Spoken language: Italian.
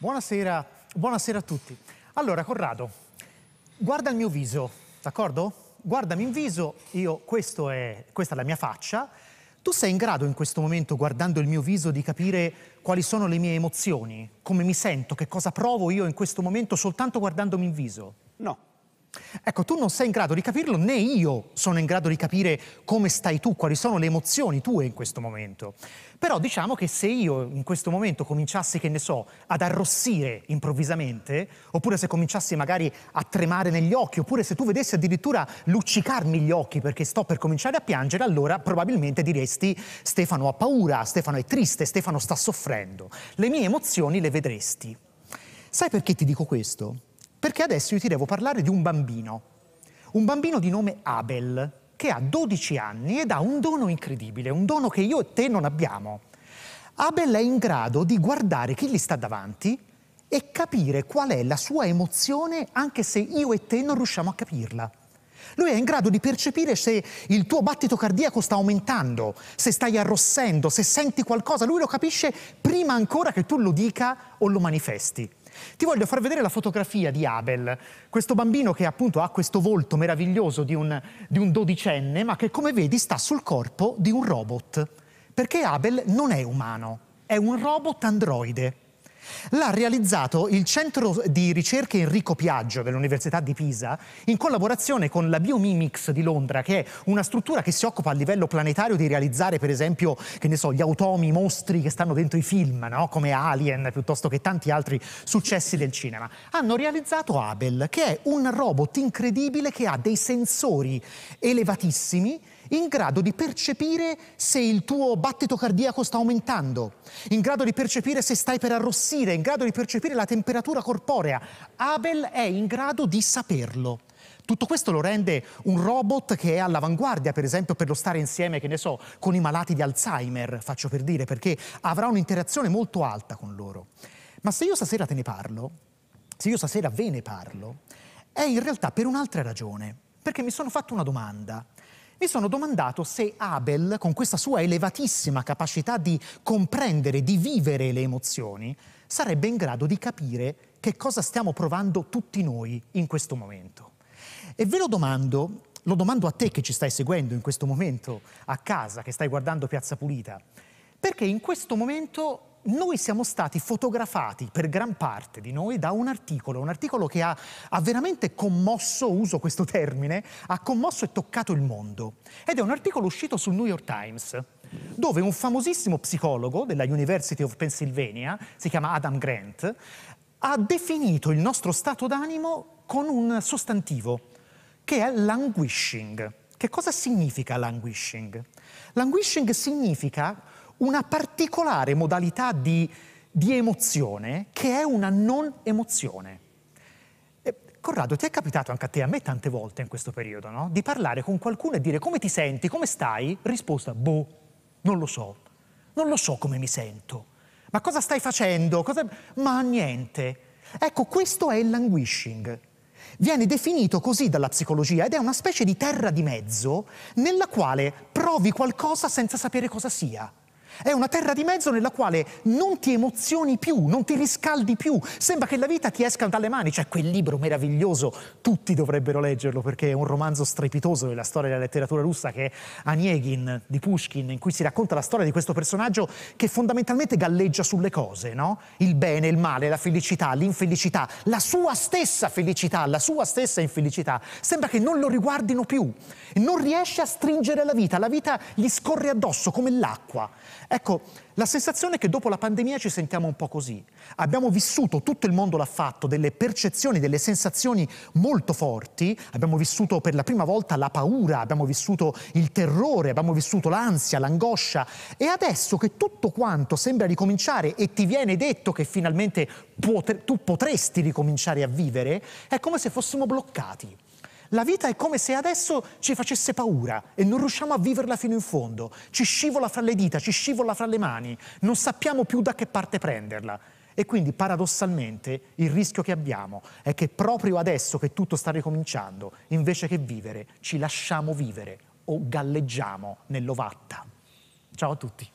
Buonasera, buonasera a tutti. Allora, Corrado, guarda il mio viso, d'accordo? Guardami in viso, io, è, questa è la mia faccia. Tu sei in grado in questo momento, guardando il mio viso, di capire quali sono le mie emozioni, come mi sento, che cosa provo io in questo momento soltanto guardandomi in viso? No. Ecco, tu non sei in grado di capirlo, né io sono in grado di capire come stai tu, quali sono le emozioni tue in questo momento. Però diciamo che se io in questo momento cominciassi, che ne so, ad arrossire improvvisamente, oppure se cominciassi magari a tremare negli occhi, oppure se tu vedessi addirittura luccicarmi gli occhi perché sto per cominciare a piangere, allora probabilmente diresti Stefano ha paura, Stefano è triste, Stefano sta soffrendo. Le mie emozioni le vedresti. Sai perché ti dico questo? Perché adesso io ti devo parlare di un bambino, un bambino di nome Abel, che ha 12 anni ed ha un dono incredibile, un dono che io e te non abbiamo. Abel è in grado di guardare chi gli sta davanti e capire qual è la sua emozione anche se io e te non riusciamo a capirla. Lui è in grado di percepire se il tuo battito cardiaco sta aumentando, se stai arrossendo, se senti qualcosa. Lui lo capisce prima ancora che tu lo dica o lo manifesti. Ti voglio far vedere la fotografia di Abel, questo bambino che appunto ha questo volto meraviglioso di un, di un dodicenne, ma che come vedi sta sul corpo di un robot, perché Abel non è umano, è un robot androide. L'ha realizzato il centro di ricerche Enrico Piaggio dell'Università di Pisa in collaborazione con la Biomimics di Londra, che è una struttura che si occupa a livello planetario di realizzare, per esempio, so, gli automi, i mostri che stanno dentro i film, no? come Alien piuttosto che tanti altri successi del cinema. Hanno realizzato Abel, che è un robot incredibile che ha dei sensori elevatissimi in grado di percepire se il tuo battito cardiaco sta aumentando, in grado di percepire se stai per arrossire, in grado di percepire la temperatura corporea. Abel è in grado di saperlo. Tutto questo lo rende un robot che è all'avanguardia, per esempio, per lo stare insieme, che ne so, con i malati di Alzheimer, faccio per dire, perché avrà un'interazione molto alta con loro. Ma se io stasera te ne parlo, se io stasera ve ne parlo, è in realtà per un'altra ragione, perché mi sono fatto una domanda. Mi sono domandato se Abel, con questa sua elevatissima capacità di comprendere, di vivere le emozioni, sarebbe in grado di capire che cosa stiamo provando tutti noi in questo momento. E ve lo domando, lo domando a te che ci stai seguendo in questo momento a casa, che stai guardando Piazza Pulita, perché in questo momento noi siamo stati fotografati per gran parte di noi da un articolo, un articolo che ha, ha, veramente commosso, uso questo termine, ha commosso e toccato il mondo. Ed è un articolo uscito sul New York Times, dove un famosissimo psicologo della University of Pennsylvania, si chiama Adam Grant, ha definito il nostro stato d'animo con un sostantivo, che è languishing. Che cosa significa languishing? Languishing significa una particolare modalità di, di emozione che è una non emozione. Corrado, ti è capitato anche a te, a me tante volte in questo periodo, no? Di parlare con qualcuno e dire come ti senti, come stai? Risposta, boh, non lo so, non lo so come mi sento. Ma cosa stai facendo? Cosa... Ma niente. Ecco, questo è il languishing. Viene definito così dalla psicologia ed è una specie di terra di mezzo nella quale provi qualcosa senza sapere cosa sia. È una terra di mezzo nella quale non ti emozioni più, non ti riscaldi più, sembra che la vita ti esca dalle mani. Cioè, quel libro meraviglioso, tutti dovrebbero leggerlo perché è un romanzo strepitoso della storia della letteratura russa che è Anieghin di Pushkin, in cui si racconta la storia di questo personaggio che fondamentalmente galleggia sulle cose, no? Il bene, il male, la felicità, l'infelicità, la sua stessa felicità, la sua stessa infelicità. Sembra che non lo riguardino più. Non riesce a stringere la vita, la vita gli scorre addosso come l'acqua. Ecco, la sensazione è che dopo la pandemia ci sentiamo un po' così. Abbiamo vissuto, tutto il mondo l'ha fatto, delle percezioni, delle sensazioni molto forti, abbiamo vissuto per la prima volta la paura, abbiamo vissuto il terrore, abbiamo vissuto l'ansia, l'angoscia e adesso che tutto quanto sembra ricominciare e ti viene detto che finalmente tu potresti ricominciare a vivere, è come se fossimo bloccati. La vita è come se adesso ci facesse paura e non riusciamo a viverla fino in fondo. Ci scivola fra le dita, ci scivola fra le mani, non sappiamo più da che parte prenderla. E quindi paradossalmente il rischio che abbiamo è che proprio adesso che tutto sta ricominciando, invece che vivere, ci lasciamo vivere o galleggiamo nell'ovatta. Ciao a tutti.